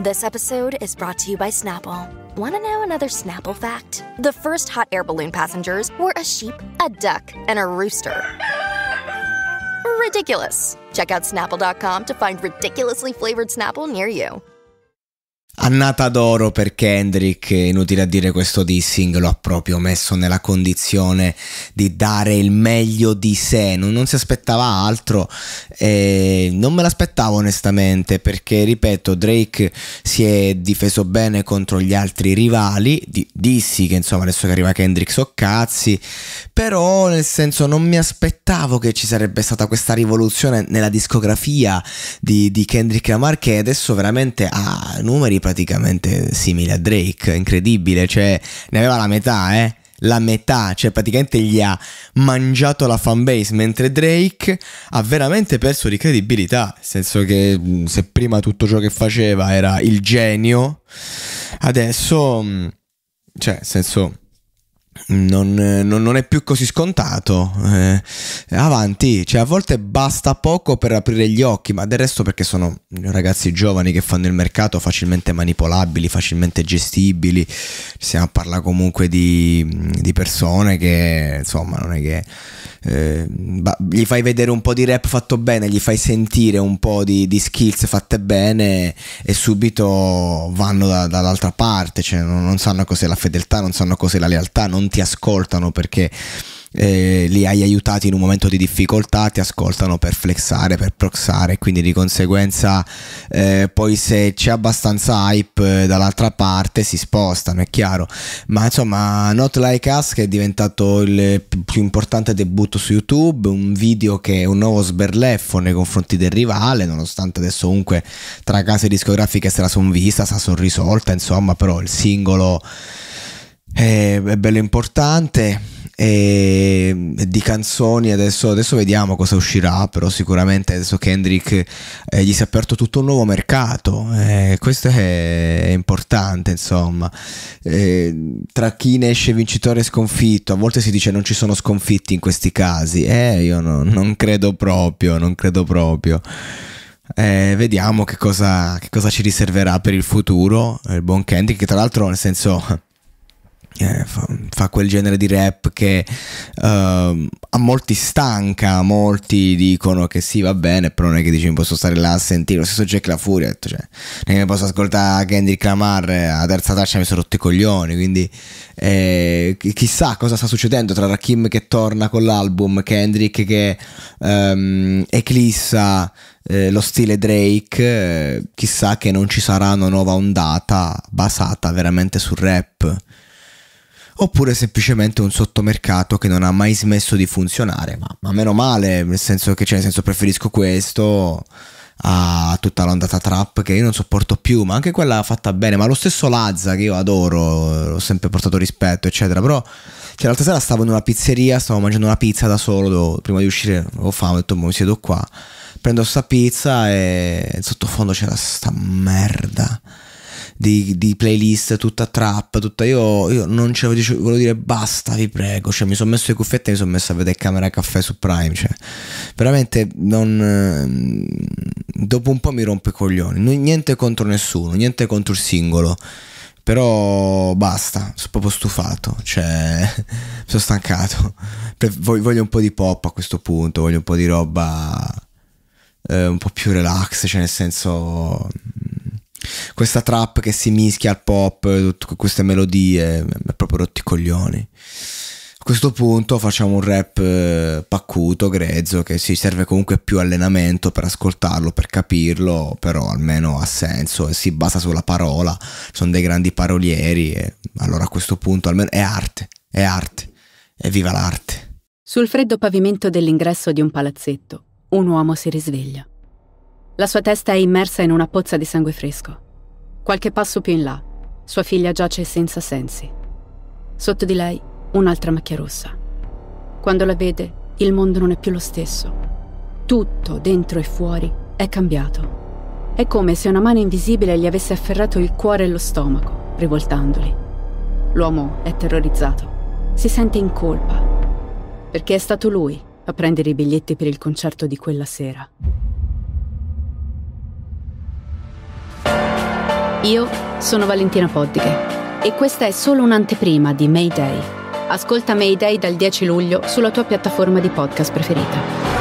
This episode is brought to you by Snapple. Want to know another Snapple fact? The first hot air balloon passengers were a sheep, a duck, and a rooster. Ridiculous. Check out snapple.com to find ridiculously flavored Snapple near you. Annata d'oro per Kendrick, inutile a dire questo dissing, lo ha proprio messo nella condizione di dare il meglio di sé, non, non si aspettava altro, eh, non me l'aspettavo onestamente perché, ripeto, Drake si è difeso bene contro gli altri rivali, di, dissi che insomma adesso che arriva Kendrick so cazzi, però nel senso non mi aspettavo che ci sarebbe stata questa rivoluzione nella discografia di, di Kendrick Lamar che adesso veramente ha numeri praticamente simile a Drake, incredibile, cioè ne aveva la metà, eh? La metà, cioè praticamente gli ha mangiato la fanbase, mentre Drake ha veramente perso di credibilità, nel senso che se prima tutto ciò che faceva era il genio, adesso, cioè, nel senso non, non, è più così scontato. Eh, avanti, cioè a volte basta poco per aprire gli occhi, ma del resto perché sono ragazzi giovani che fanno il mercato facilmente manipolabili, facilmente gestibili. Si parla comunque di, di persone che insomma non è che eh, gli fai vedere un po' di rap fatto bene, gli fai sentire un po' di, di skills fatte bene e subito vanno da, dall'altra parte, cioè non, non sanno cos'è la fedeltà, non sanno cos'è la lealtà, non ti ascoltano perché eh, li hai aiutati in un momento di difficoltà, ti ascoltano per flexare, per proxare, quindi di conseguenza eh, poi se c'è abbastanza hype eh, dall'altra parte si spostano, è chiaro. Ma insomma, Not Like Us che è diventato il più importante debutto su YouTube, un video che è un nuovo sberleffo nei confronti del rivale, nonostante adesso comunque tra case discografiche se la son vista, se la son risolta, insomma, però il singolo è, è bello importante e mm, di canzoni adesso, adesso, vediamo cosa uscirà però sicuramente adesso Kendrick eh, gli si è aperto tutto un nuovo mercato eh, questo è importante insomma eh, tra chi ne esce vincitore e sconfitto a volte si dice non ci sono sconfitti in questi casi eh io no, non credo proprio non credo proprio eh, vediamo che cosa, che cosa, ci riserverà per il futuro il buon Kendrick che tra l'altro nel senso eh, fa, fa, quel genere di rap che uh, a molti stanca, a molti dicono che sì va bene, però non è che dici mi posso stare là a sentire, lo stesso Jack La Furia, detto, cioè, non è che posso ascoltare Kendrick Lamar, eh, a terza traccia mi sono rotto i coglioni, quindi eh, chissà cosa sta succedendo tra Rakim che torna con l'album, Kendrick che um, eclissa eh, lo stile Drake, eh, chissà che non ci sarà una nuova ondata basata veramente sul rap oppure semplicemente un sottomercato che non ha mai smesso di funzionare. Ma, ma meno male, nel senso che cioè, nel senso preferisco questo a tutta l'ondata trap che io non sopporto più, ma anche quella fatta bene, ma lo stesso Lazza che io adoro, ho sempre portato rispetto, eccetera, però cioè, l'altra sera stavo in una pizzeria, stavo mangiando una pizza da solo, dovevo, prima di uscire avevo fame, ho detto mi siedo qua, prendo sta pizza e sottofondo c'era sta merda di, di playlist tutta trap, tutta io, io non ce l'avevo dicevo, volevo dire basta, vi prego, cioè mi sono messo le cuffiette e mi sono messo a vedere Camera Caffè su Prime, cioè veramente non ehm, dopo un po' mi rompe i coglioni, niente contro nessuno, niente contro il singolo. Però basta, sono proprio stufato, cioè sono stancato. Voglio un po' di pop a questo punto, voglio un po' di roba eh, un po' più relax, cioè nel senso questa trap che si mischia al pop, tutte queste melodie, eh, mi ha proprio rotti i coglioni. A questo punto facciamo un rap eh, paccuto, grezzo, che ci serve comunque più allenamento per ascoltarlo, per capirlo, però almeno ha senso e eh, si basa sulla parola, sono dei grandi parolieri e allora a questo punto almeno è arte, è arte, e viva l'arte. Sul freddo pavimento dell'ingresso di un palazzetto, un uomo si risveglia. La sua testa è immersa in una pozza di sangue fresco. Qualche passo più in là, sua figlia giace senza sensi. Sotto di lei, un'altra macchia rossa. Quando la vede, il mondo non è più lo stesso. Tutto, dentro e fuori, è cambiato. È come se una mano invisibile gli avesse afferrato il cuore e lo stomaco, rivoltandoli. L'uomo è terrorizzato. Si sente in colpa. Perché è stato lui a prendere i biglietti per il concerto di quella sera. Io sono Valentina Poddiche e questa è solo un'anteprima di Mayday. Ascolta Mayday dal 10 luglio sulla tua piattaforma di podcast preferita.